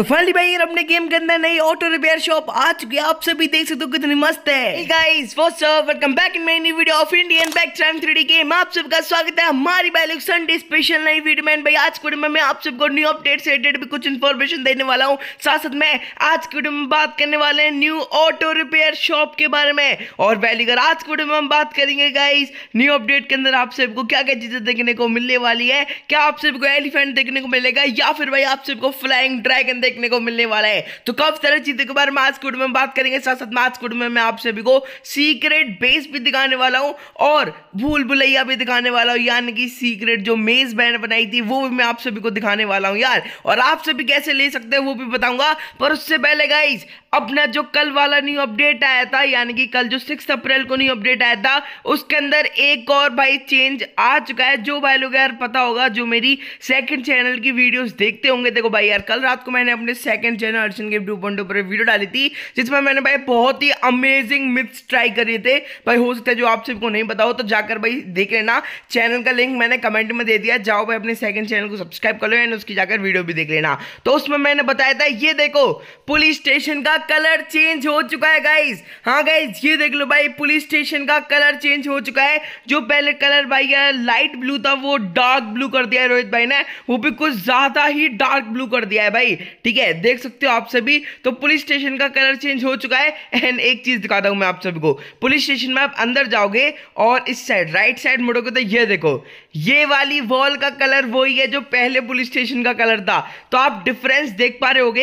तो फाइनली भाई यार अपने गेम के अंदर नई ऑटो रिपेयर शॉप आ चुकी है आप सभी देख सकते हो कितनी मस्त है guys what's up welcome back in my new video of Indian bike ट्राइम 3D गेम आप सबका स्वागत है हमारी भाई लोग संडे स्पेशल नई वीडियो में भाई आज की वीडियो में मैं आप सबको न्यू अपडेट से रिलेटेड भी कुछ इन्फॉर्मेशन देने वाला हूँ साथ साथ में आज की वीडियो में बात करने वाले हैं न्यू ऑटो रिपेयर शॉप के बारे में और पहली वैलीगर आज की वीडियो में हम बात करेंगे गाइज न्यू अपडेट के अंदर आप सबको क्या क्या चीजें देखने को मिलने वाली है क्या आप सबको एलिफेंट देखने को मिलेगा या फिर भाई आप सबको फ्लाइंग ड्रैगन देखने को मिलने वाला है तो कब सारी चीजें के बारे में आज कुड में बात करेंगे साथ साथ मैच कुड में मैं आप सभी को सीक्रेट बेस भी दिखाने वाला हूँ और भूल भुलैया भी दिखाने वाला हूँ यानी कि सीक्रेट जो मेज बैंड बनाई थी वो भी मैं आप सभी को दिखाने वाला हूँ यार और आप सभी कैसे ले सकते हैं वो भी बताऊंगा पर उससे पहले गाइज अपना जो कल वाला न्यू अपडेट आया था यानी कि कल जो सिक्स अप्रैल को न्यू अपडेट आया था उसके अंदर एक और भाई चेंज आ चुका है जो भाई लोग यार पता होगा जो मेरी सेकंड चैनल की वीडियोस देखते होंगे देखो भाई यार कल रात को मैंने अपने सेकंड जन अर्शन के टू पॉइंट oh पर वीडियो डाली थी जिसमें मैंने भाई बहुत ही अमेजिंग मिथ्स ट्राई करे थे भाई हो सकता है जो आप सबको नहीं पता हो तो जाकर भाई देख लेना चैनल का लिंक मैंने कमेंट में दे दिया जाओ भाई अपने सेकंड चैनल को सब्सक्राइब कर लो एंड उसकी जाकर वीडियो भी देख लेना तो उसमें मैंने बताया था ये देखो पुलिस स्टेशन का कलर चेंज हो चुका है गाइज हाँ गाइज ये देख लो भाई पुलिस स्टेशन का कलर चेंज हो चुका है जो पहले कलर भाई लाइट ब्लू था वो डार्क ब्लू कर दिया है रोहित भाई ने वो भी कुछ ज्यादा ही डार्क ब्लू कर दिया है भाई ठीक है देख सकते हो आप सभी तो पुलिस स्टेशन का कलर चेंज हो चुका है एंड एक चीज दिखाता हूं मैं आप सभी को पुलिस स्टेशन में आप अंदर जाओगे और इस साइड राइट साइड मुड़ोगे तो ये देखो ये वाली वॉल का कलर वही है जो पहले पुलिस स्टेशन का कलर था तो आप डिफरेंस देख पा रहे हो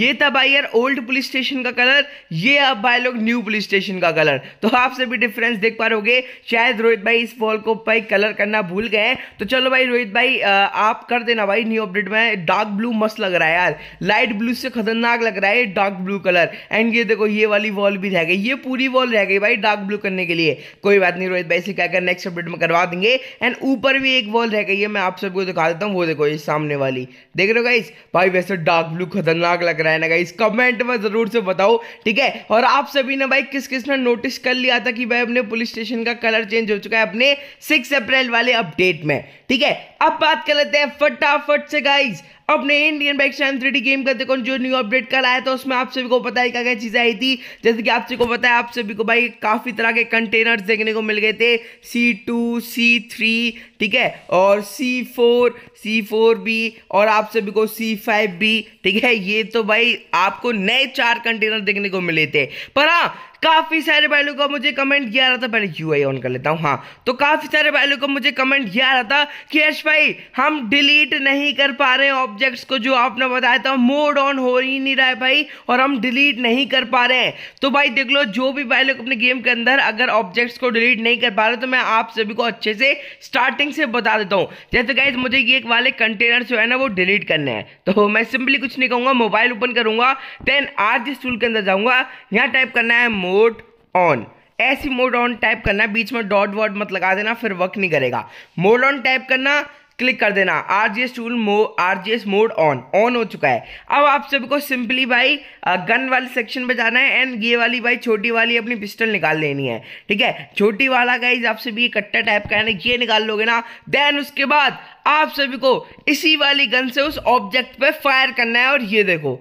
ये था भाई यार ओल्ड पुलिस स्टेशन का कलर ये अब भाई लोग न्यू पुलिस स्टेशन का कलर तो आप सभी डिफरेंस देख पा रहे होगे शायद रोहित भाई इस वॉल को भाई कलर करना भूल गए तो चलो भाई रोहित भाई आप कर देना भाई न्यू अपडेट में डार्क ब्लू मस्त लग रहा है यार लाइट ब्लू से खतरनाक लग रहा है डार्क ब्लू कलर एंड ये देखो ये वाली वॉल भी रह गई ये पूरी वॉल रह गई भाई डार्क ब्लू करने के लिए कोई बात नहीं रोहित भाई कहकर नेक्स्ट अपडेट में करवा देंगे एंड ऊपर भी एक वॉल रह गई है मैं आप सबको दिखा देता हूँ वो देखो ये सामने वाली देख रहे हो गाइस भाई वैसे डार्क ब्लू खतरनाक लग रहा है ना गाइस कमेंट में ज़रूर से बताओ ठीक है और आप सभी ने भाई किस किस ने नोटिस कर लिया था कि भाई अपने पुलिस स्टेशन का कलर चेंज हो चुका है अपने सिक्स अप्रैल वाले अपडेट में ठीक है अब बात कर लेते हैं फटाफट से गाइज अपने Indian bike stunt three game का देखो जो न्यू अपडेट कल आया था उसमें आप सभी को पता है क्या क्या चीज़ें आई थी जैसे कि आप सभी को पता है आप सभी को भाई काफ़ी तरह के कंटेनर्स देखने को मिल गए थे C2, C3 ठीक है और C4, C4 भी और आप सभी को C5 भी ठीक है ये तो भाई आपको नए चार कंटेनर देखने को मिले थे पर हाँ काफ़ी सारे बैलों का मुझे कमेंट किया रहा था पहले यू ऑन कर लेता हूँ हाँ तो काफ़ी सारे बैलों का मुझे कमेंट किया रहा था कि यश भाई हम डिलीट नहीं कर पा रहे ऑब्जेक्ट्स को जो आपने बताया था मोड ऑन हो ही नहीं रहा है भाई और हम डिलीट नहीं कर पा रहे हैं तो भाई देख लो जो भी भाई लोग अपने गेम के अंदर अगर ऑब्जेक्ट्स को डिलीट नहीं कर पा रहे तो मैं आप सभी को अच्छे से स्टार्टिंग से बता देता हूँ जैसे गाइज मुझे ये वाले कंटेनर जो है ना वो डिलीट करने हैं तो मैं सिंपली कुछ नहीं कहूँगा मोबाइल ओपन करूंगा देन आज इस टूल के अंदर जाऊँगा यहाँ टाइप करना है मोड ऑन ऐसी मोड ऑन टाइप करना बीच में डॉट वॉट मत लगा देना फिर वर्क नहीं करेगा मोड ऑन टाइप करना क्लिक कर देना आर जी एस टूल मो R G S mode on on हो चुका है अब आप सबको सिंपली भाई गन वाले सेक्शन पे जाना है एंड ये वाली भाई छोटी वाली अपनी पिस्टल निकाल लेनी है ठीक है छोटी वाला गाइज आपसे भी कट्टा टाइप का है ये निकाल लोगे ना देन उसके बाद आप सभी को इसी वाली गन से उस ऑब्जेक्ट पे फायर करना है और ये देखो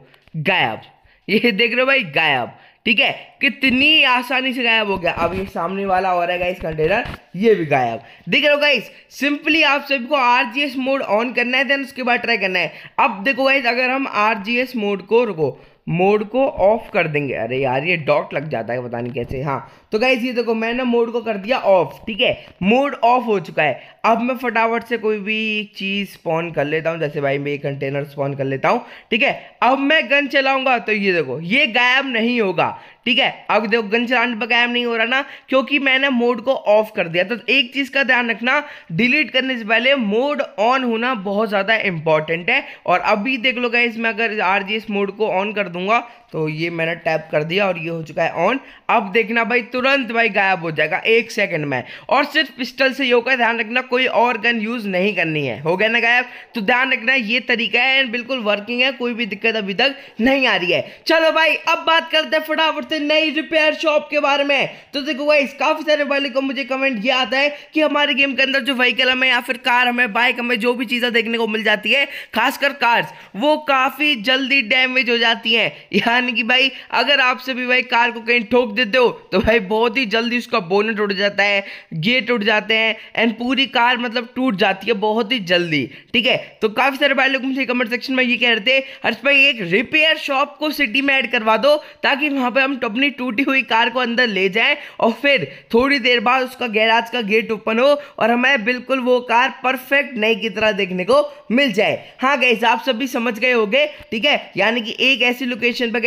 गायब ये देख रहे हो भाई गायब ठीक है कितनी आसानी से गायब हो गया अब ये सामने वाला और है गाइस कंटेनर ये भी गायब देख रहे हो गाइस सिंपली आप सभी को आरजीएस मोड ऑन करना है देन उसके बाद ट्राई करना है अब देखो गाइस अगर हम आरजीएस मोड को रुको मोड को ऑफ कर देंगे अरे यार ये डॉट लग जाता है पता नहीं कैसे हाँ तो गाइज ये देखो मैंने मोड को कर दिया ऑफ ठीक है मोड ऑफ हो चुका है अब मैं फटाफट से कोई भी चीज़ स्पॉन कर लेता हूँ जैसे भाई मैं एक कंटेनर स्पॉन कर लेता हूँ ठीक है अब मैं गन चलाऊंगा तो ये देखो ये गायब नहीं होगा ठीक है अब देखो गन चलाने पर गायब नहीं हो रहा ना क्योंकि मैंने मोड को ऑफ कर दिया तो एक चीज़ का ध्यान रखना डिलीट करने से पहले मोड ऑन होना बहुत ज़्यादा इंपॉर्टेंट है और अभी देख लो गाइज मैं अगर आर मोड को ऑन कर दूंगा तो ये मैंने टैप कर दिया और ये हो चुका है ऑन अब देखना भाई तुरंत भाई गायब हो जाएगा एक सेकंड में और सिर्फ पिस्टल से का ध्यान रखना कोई और गन यूज़ नहीं करनी है हो गया ना गायब तो ध्यान रखना ये तरीका है एंड बिल्कुल वर्किंग है कोई भी दिक्कत अभी तक नहीं आ रही है चलो भाई अब बात करते हैं फटाफट से नई रिपेयर शॉप के बारे में तो देखो भाई काफ़ी सारे वाले को मुझे कमेंट ये आता है कि हमारे गेम के अंदर जो व्हीकल हमें या फिर कार हमें बाइक हमें जो भी चीज़ें देखने को मिल जाती है खासकर कार्स वो काफ़ी जल्दी डैमेज हो जाती हैं यहाँ यानी कि भाई अगर आप सभी भाई कार को कहीं ठोक देते हो तो भाई बहुत ही जल्दी उसका बोनेट उड़ जाता है गेट उड़ जाते हैं एंड पूरी कार मतलब टूट जाती है बहुत ही जल्दी ठीक है तो काफ़ी सारे भाई लोग मुझे कमेंट सेक्शन में ये कह रहे थे हर्ष भाई एक रिपेयर शॉप को सिटी में ऐड करवा दो ताकि वहां पर हम अपनी टूटी हुई कार को अंदर ले जाए और फिर थोड़ी देर बाद उसका गैराज का गेट ओपन हो और हमें बिल्कुल वो कार परफेक्ट नई की तरह देखने को मिल जाए हाँ गैस आप सभी समझ गए होगे ठीक है यानी कि एक ऐसी लोकेशन पर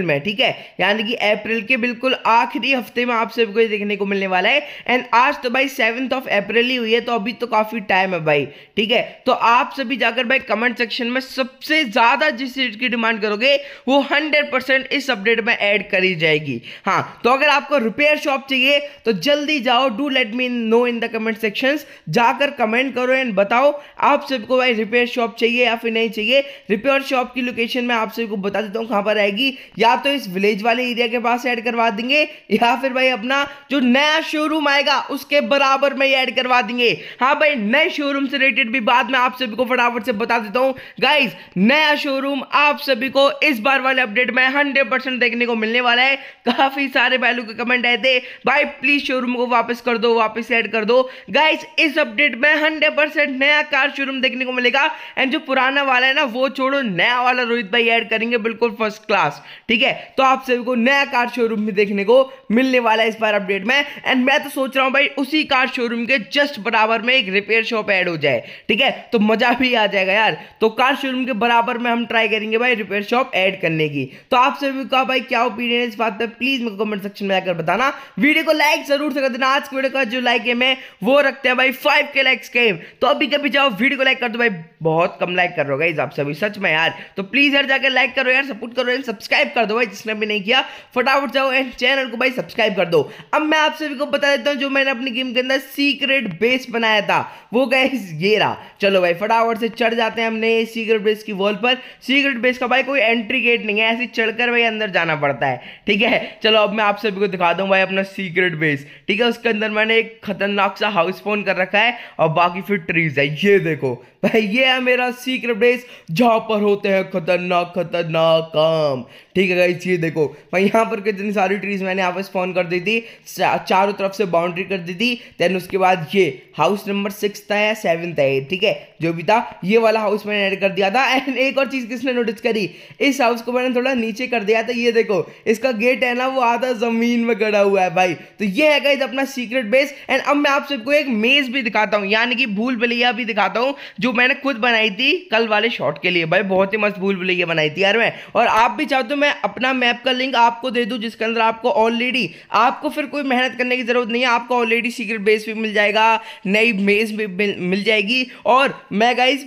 अप्रैल में ठीक है यानी कि अप्रैल के बिल्कुल आखिरी हफ्ते में आप सबको देखने को मिलने वाला है एंड आज तो भाई सेवन्थ ऑफ अप्रैल ही हुई है तो अभी तो काफी टाइम है भाई ठीक है तो आप सभी जाकर भाई कमेंट सेक्शन में सबसे ज्यादा जिस चीज की डिमांड करोगे वो हंड्रेड इस अपडेट में एड करी जाएगी हाँ तो अगर आपको रिपेयर शॉप चाहिए तो जल्दी जाओ do let me know in the comment section जाकर कमेंट करो एंड बताओ आप सबको भाई रिपेयर शॉप चाहिए या फिर नहीं चाहिए रिपेयर शॉप की लोकेशन में आप सबको बता देता हूँ कहां पर आएगी या या तो इस विलेज वाले एरिया के पास ऐड करवा देंगे या फिर भाई अपना जो नया शोरूम आएगा उसके बराबर में ऐड करवा देंगे हाँ भाई नए शोरूम से रिलेटेड भी बाद में आप सभी को फटाफट से बता देता हूँ गाइज नया शोरूम आप सभी को इस बार वाले अपडेट में हंड्रेड देखने को मिलने वाला है काफी सारे वैल्यू के कमेंट आए थे भाई प्लीज शोरूम को वापस कर दो वापस ऐड कर दो गाइज इस अपडेट में हंड्रेड नया कार शोरूम देखने को मिलेगा एंड जो पुराना वाला है ना वो छोड़ो नया वाला रोहित भाई ऐड करेंगे बिल्कुल फर्स्ट क्लास ठीक ठीक है तो आप सभी को नया कार शोरूम भी देखने को मिलने वाला है इस बार अपडेट में एंड मैं तो सोच रहा हूँ भाई उसी कार शोरूम के जस्ट बराबर में एक रिपेयर शॉप ऐड हो जाए ठीक है तो मजा भी आ जाएगा यार तो कार शोरूम के बराबर में हम ट्राई करेंगे भाई रिपेयर शॉप ऐड करने की तो आप सभी का भाई क्या ओपिनियन इस बात पर प्लीज मेरे कमेंट सेक्शन में आकर बताना वीडियो को लाइक जरूर से कर देना आज की वीडियो का जो लाइक है वो रखते हैं भाई फाइव के लाइक्स के तो अभी कभी जाओ वीडियो को लाइक कर दो भाई बहुत कम लाइक कर रहे हो आप सभी सच में यार तो प्लीज यार जाकर लाइक करो यार सपोर्ट करो सब्सक्राइब कर दो दो भाई जिसने भी नहीं किया फटाफट जाओ एंड चैनल को भाई सब्सक्राइब कर दो अब मैं आप सभी को बता देता हूँ जो मैंने अपनी गेम के अंदर सीक्रेट बेस बनाया था वो गए ये रहा चलो भाई फटाफट से चढ़ जाते हैं हमने सीक्रेट बेस की वॉल पर सीक्रेट बेस का भाई कोई एंट्री गेट नहीं है ऐसे चढ़कर भाई अंदर जाना पड़ता है ठीक है चलो अब मैं आप सभी को दिखा दूँ भाई अपना सीक्रेट बेस ठीक है उसके अंदर मैंने एक खतरनाक सा हाउस फोन कर रखा है और बाकी फिर ट्रीज है ये देखो भाई ये है मेरा सीक्रेट बेस जहाँ पर होते हैं खतरनाक खतरनाक काम ठीक है ये देखो भाई यहाँ पर कितनी सारी ट्रीज मैंने यहाँ पर स्पॉन कर दी थी चारों तरफ से बाउंड्री कर दी थी देन उसके बाद ये हाउस नंबर सिक्स था या सेवन था ठीक है जो भी था ये वाला हाउस मैंने एड कर दिया था एंड एक और चीज़ किसने नोटिस करी इस हाउस को मैंने थोड़ा नीचे कर दिया था ये देखो इसका गेट है ना वो आधा ज़मीन में गड़ा हुआ है भाई तो ये है गाइस अपना सीक्रेट बेस एंड अब मैं आप सबको एक मेज़ भी दिखाता हूँ यानी कि भूल भलैया भी दिखाता हूँ जो मैंने खुद बनाई थी कल वाले शॉट के लिए भाई बहुत ही मस्त भूल भलैया बनाई थी यार मैं और आप भी चाहते हो मैं मैं अपना मैप का लिंक आपको दे दूं जिसके अंदर आपको ऑलरेडी आपको फिर कोई मेहनत करने की ज़रूरत नहीं है आपको ऑलरेडी सीक्रेट बेस भी मिल जाएगा नई मेज भी मिल, मिल जाएगी और मैं गाइज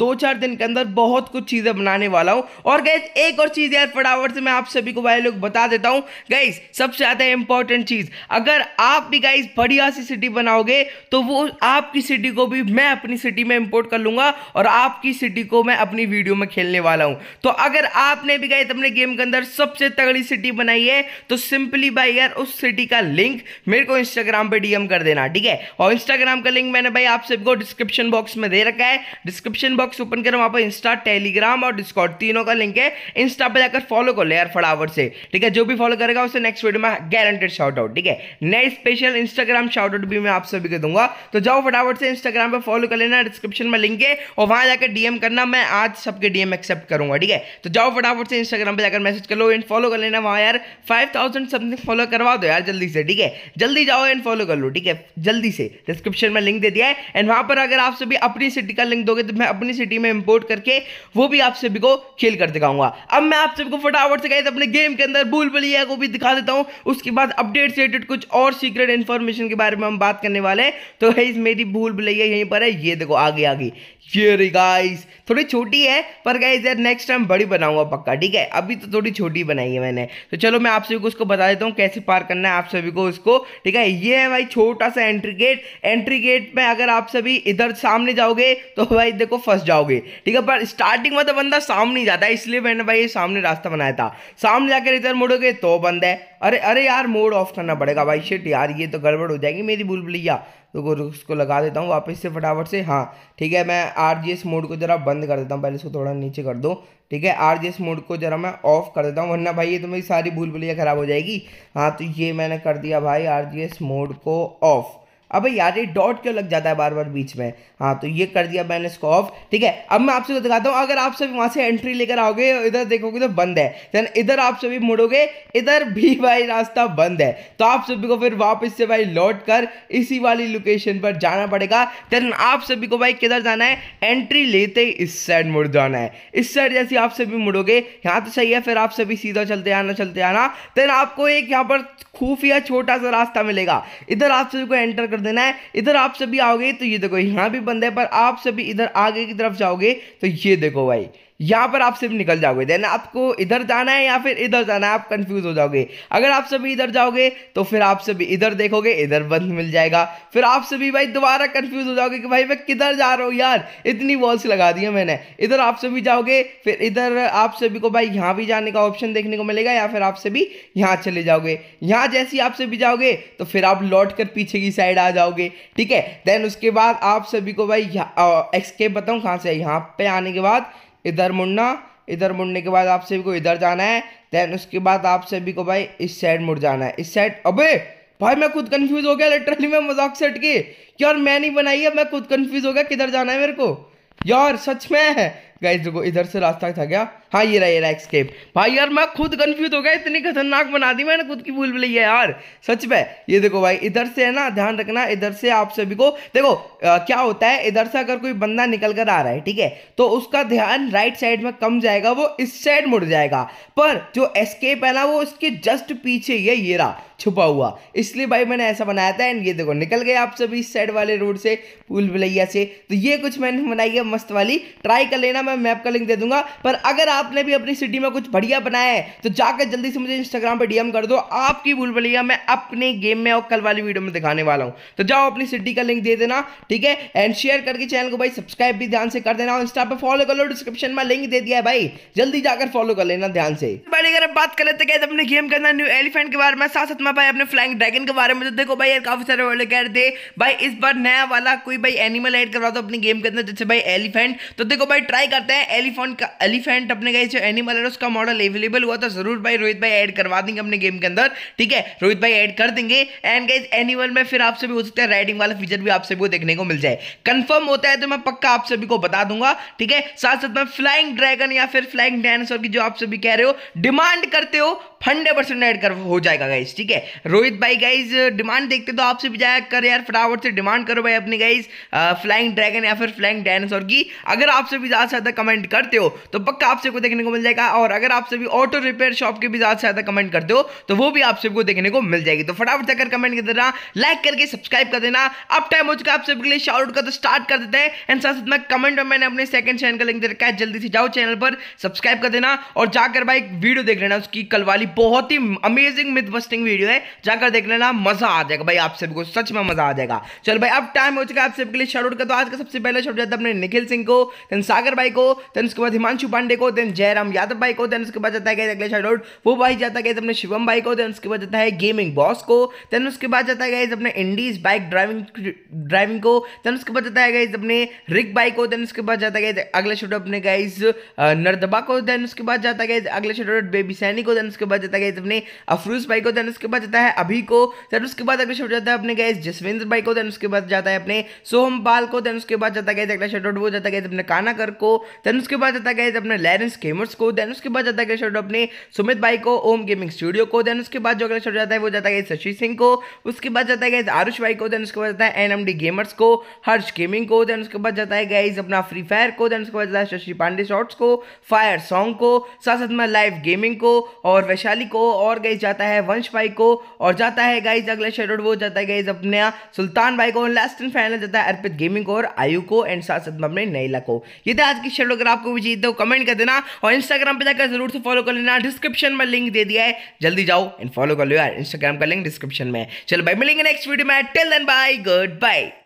दो चार दिन के अंदर बहुत कुछ चीज़ें बनाने वाला हूँ और गाइज एक और चीज़ यार फटाफट से मैं आप सभी को भाई लोग बता देता हूँ गाइज सबसे ज़्यादा इंपॉर्टेंट चीज़ अगर आप भी गाइज बढ़िया सी सिटी बनाओगे तो वो आपकी सिटी को भी मैं अपनी सिटी में इंपोर्ट कर लूंगा और आपकी सिटी को मैं अपनी वीडियो में खेलने वाला हूं तो अगर आपने भी गाइज अपने गेम गेम के अंदर सबसे तगड़ी सिटी बनाई है तो सिंपली भाई यार उस सिटी का लिंक मेरे को इंस्टाग्राम पे डीएम कर देना ठीक है और इंस्टाग्राम का लिंक मैंने भाई आप सबको डिस्क्रिप्शन बॉक्स में दे रखा है डिस्क्रिप्शन बॉक्स ओपन करो वहां पर इंस्टा टेलीग्राम और डिस्कॉट तीनों का लिंक है इंस्टा पर जाकर फॉलो कर ले यार फटावट से ठीक है जो भी फॉलो करेगा उसे नेक्स्ट वीडियो में गारंटेड शॉर्ट आउट ठीक है नए स्पेशल इंस्टाग्राम शॉर्ट आउट भी मैं आप सभी को दूंगा तो जाओ फटाफट से इंस्टाग्राम पर फॉलो कर लेना डिस्क्रिप्शन में लिंक है और वहां जाकर डीएम करना मैं आज सबके डीएम एक्सेप्ट करूंगा ठीक है तो जाओ फटाफट से इंस्टाग्राम पर जाकर जाकर मैसेज कर लो एंड फॉलो कर लेना वहाँ यार फाइव थाउजेंड समथिंग फॉलो करवा दो यार जल्दी से ठीक है जल्दी जाओ एंड फॉलो कर लो ठीक है जल्दी से डिस्क्रिप्शन में लिंक दे दिया है एंड वहाँ पर अगर आप सभी अपनी सिटी का लिंक दोगे तो मैं अपनी सिटी में इम्पोर्ट करके वो भी आप सभी को खेल कर दिखाऊंगा अब मैं आप सभी को फटाफट से कहते अपने गेम के अंदर भूल भलिया को भी दिखा देता हूँ उसके बाद अपडेट से रिलेटेड कुछ और सीक्रेट इन्फॉर्मेशन के बारे में हम बात करने वाले हैं तो है मेरी भूल भुलैया यहीं पर है ये देखो आगे आगे गाइस थोड़ी छोटी है पर गाइस यार नेक्स्ट टाइम बड़ी बनाऊंगा पक्का ठीक है अभी तो थोड़ी छोटी बनाई है मैंने तो चलो मैं आप सभी को उसको बता देता हूँ कैसे पार करना है आप सभी को उसको ठीक है ये है भाई छोटा सा एंट्री गेट एंट्री गेट में अगर आप सभी इधर सामने जाओगे तो भाई देखो फंस जाओगे ठीक है पर स्टार्टिंग में तो बंदा सामने जाता है इसलिए मैंने भाई सामने रास्ता बनाया था सामने जाकर इधर मुड़ोगे तो बंद है अरे अरे यार मोड ऑफ करना पड़ेगा भाई शिट यार ये तो गड़बड़ हो जाएगी मेरी भूल भुलैया रुको तो रुको उसको लगा देता हूँ वापस से फटाफट से हाँ ठीक है मैं आर जी एस मोड को ज़रा बंद कर देता हूँ पहले इसको थोड़ा नीचे कर दो ठीक है आर जी एस मोड को ज़रा मैं ऑफ़ कर देता हूँ वरना भाई ये तो मेरी सारी भूल भुलिया ख़राब हो जाएगी हाँ तो ये मैंने कर दिया भाई आर जी एस मोड को ऑफ़ अबे यार ये डॉट क्यों लग जाता है बार बार बीच में हाँ तो ये कर दिया मैंने इसको ऑफ ठीक है अब मैं आपसे सभी दिखाता हूँ अगर आप सभी वहाँ से एंट्री लेकर आओगे इधर देखोगे तो बंद है देन इधर आप सभी मुड़ोगे इधर भी भाई रास्ता बंद है तो आप सभी को फिर वापस से भाई लौट कर इसी वाली लोकेशन पर जाना पड़ेगा देन आप सभी को भाई किधर जाना है एंट्री लेते ही इस साइड मुड़ जाना है इस साइड जैसे आप सभी मुड़ोगे यहाँ तो सही है फिर आप सभी सीधा चलते आना चलते आना देन आपको एक यहाँ पर खूफिया छोटा सा रास्ता मिलेगा इधर आप सभी को एंटर कर कर देना है इधर आप सभी आओगे तो ये देखो यहाँ भी बंद है पर आप सभी इधर आगे की तरफ जाओगे तो ये देखो भाई यहाँ पर आप सिर्फ निकल जाओगे देन आपको इधर जाना है या फिर इधर जाना है आप कंफ्यूज हो जाओगे अगर आप सभी इधर जाओगे तो फिर आप सभी इधर देखोगे इधर बंद मिल जाएगा फिर आप सभी भाई दोबारा कंफ्यूज हो जाओगे कि भाई मैं किधर जा रहा हूँ यार इतनी वॉल्स लगा दी है मैंने इधर आप सभी जाओगे फिर इधर आप सभी को भाई यहाँ भी जाने का ऑप्शन देखने को मिलेगा या फिर आप सभी यहाँ चले जाओगे यहाँ जैसे ही आप सभी जाओगे तो फिर आप लौट कर पीछे की साइड आ जाओगे ठीक है देन उसके बाद आप सभी को भाई एक्सकेप बताऊँ कहाँ से यहाँ पे आने के बाद इधर मुड़ना इधर मुड़ने के बाद आप सभी को इधर जाना है देन उसके बाद आप सभी को भाई इस साइड मुड़ जाना है इस साइड अबे भाई मैं खुद कंफ्यूज हो गया लिटरली मैं मजाक सेट के यार मैं नहीं बनाई है मैं खुद कंफ्यूज हो गया किधर जाना है मेरे को यार सच में गाइस देखो इधर से रास्ता था क्या हाँ ये रहा ये रहा एक्सकेप भाई यार मैं खुद कंफ्यूज हो गया इतनी खतरनाक बना दी मैंने खुद की भूल भी है यार सच में ये देखो भाई इधर से है ना ध्यान रखना इधर से आप सभी को देखो आ, क्या होता है इधर से अगर कोई बंदा निकल कर आ रहा है ठीक है तो उसका ध्यान राइट साइड में कम जाएगा वो इस साइड मुड़ जाएगा पर जो एस्केप है ना वो उसके जस्ट पीछे है ये रहा छुपा हुआ इसलिए भाई मैंने ऐसा बनाया था एंड ये देखो निकल गए आप सभी इस साइड वाले रोड से पुल भलैया से तो ये कुछ मैंने बनाई है मस्त वाली ट्राई कर लेना मैं मैप का लिंक दे दूंगा पर अगर आपने भी अपनी सिटी में कुछ बढ़िया बनाया है तो जाकर जल्दी से मुझे इंस्टाग्राम पर डीएम कर दो आपकी भूल भलिया मैं अपने गेम में और कल वाली वीडियो में दिखाने वाला हूं तो जाओ अपनी सिटी का लिंक दे देना ठीक है एंड शेयर करके चैनल को भाई सब्सक्राइब भी ध्यान से कर देना और इंस्टा पर फॉलो कर लो डिस्क्रिप्शन में लिंक दे दिया है भाई जल्दी जाकर फॉलो कर लेना ध्यान से भाई अगर बात कर लेते हैं अपने गेम के अंदर न्यू एलिफेंट के बारे में साथ साथ में भाई अपने फ्लैंग ड्रैगन के बारे में तो देखो भाई काफी सारे वर्ड कह रहे थे भाई इस बार नया वाला कोई भाई एनिमल एड करवा दो अपने गेम के अंदर जैसे भाई एलिफेंट तो देखो भाई ट्राई कर करते हैं एलिफेंट का एलिफेंट अपने का जो एनिमल है उसका मॉडल अवेलेबल हुआ तो जरूर भाई रोहित भाई ऐड करवा देंगे अपने गेम के अंदर ठीक है रोहित भाई ऐड कर देंगे एंड गाइज एनिमल में फिर आपसे भी हो सकता है राइडिंग वाला फीचर भी आपसे भी को देखने को मिल जाए कंफर्म होता है तो मैं पक्का आप सभी को बता दूंगा ठीक है साथ साथ में फ्लाइंग ड्रैगन या फिर फ्लाइंग डायनासोर की जो आप सभी कह रहे हो डिमांड करते हो हंड्रेड परसेंट ऐड कर हो जाएगा गाइज ठीक है रोहित भाई गाइज डिमांड देखते तो आपसे भी जाया कर यार फटाफट से डिमांड करो भाई अपने गाइज फ्लाइंग ड्रैगन या फिर फ्लाइंग डायनासोर की अगर आपसे भी ज्यादा ज्यादा कमेंट करते हो तो पक्का आप को देखने को मिल जाएगा और अगर आप सभी ऑटो रिपेयर शॉप के भी ज्यादा से ज्यादा कमेंट करते हो तो वो भी आप सबको देखने को मिल जाएगी तो फटाफट जाकर कमेंट कर देना लाइक करके सब्सक्राइब कर देना अब टाइम हो चुका आप सबके लिए शाउट का तो स्टार्ट कर देते हैं एंड साथ में कमेंट में मैंने अपने सेकंड चैनल का लिंक दे रखा है जल्दी से जाओ चैनल पर सब्सक्राइब कर देना और जाकर भाई वीडियो देख लेना उसकी कल वाली बहुत ही अमेजिंग मिथ बस्टिंग वीडियो है जाकर देख लेना मजा आ जाएगा भाई आप सबको सच में मजा आ जाएगा चलो भाई अब टाइम हो चुका है आप सबके लिए शॉर्ट का तो आज का सबसे पहले शॉर्ट जाता है अपने निखिल सिंह को सागर भाई भाई को देन उसके बाद हिमांशु पांडे को देन जयराम यादव भाई को देन उसके बाद जाता है अगले शॉट आउट वो भाई जाता गया अपने शिवम भाई को देन उसके बाद जाता है गेमिंग बॉस को देन उसके बाद जाता गया अपने इंडीज बाइक ड्राइविंग ड्राइविंग को देन उसके बाद जाता है अपने रिक बाइक को देन उसके बाद जाता है अगला शॉट अपने गाइज नर्दबा को देन उसके बाद जाता गया अगले शॉट आउट बेबी सैनी को देन उसके बाद जाता गया अपने अफरूज भाई को देन उसके बाद जाता है अभी को देन उसके बाद अगला शॉट जाता है अपने गाइज जसविंदर भाई को देन उसके बाद जाता है अपने सोहम पाल को देन उसके बाद जाता गया अगला शॉट आउट वो जाता गया अपने कानाकर को देन उसके बाद आता गया अपने लैरेंस गेमर्स को देन उसके बाद जाता गया अपने सुमित भाई को ओम गेमिंग स्टूडियो को देन उसके बाद जो अगला शॉर्ट जाता है वो जाता गया शशि सिंह को उसके बाद जाता गया आरुष भाई को देन उसके बाद जाता है एन गेमर्स को हर्ष गेमिंग को देन उसके बाद जाता है गाइज अपना फ्री फायर को देन उसके बाद जाता है शशि पांडे शॉर्ट्स को फायर सॉन्ग को साथ साथ में लाइव गेमिंग को और वैशाली को और गाइज जाता है वंश भाई को और जाता है गाइज अगला शेड्यूल वो जाता है गाइज अपने सुल्तान भाई को लास्ट एंड फाइनल जाता है अर्पित गेमिंग को और आयु को एंड साथ साथ में अपने नैला को ये थे आज की की शर्ट अगर आपको भी चाहिए तो कमेंट कर देना और इंस्टाग्राम पर जाकर जरूर से फॉलो कर लेना डिस्क्रिप्शन में लिंक दे दिया है जल्दी जाओ एंड फॉलो कर लो यार इंस्टाग्राम का लिंक डिस्क्रिप्शन में चलो भाई मिलेंगे नेक्स्ट वीडियो में till then bye good bye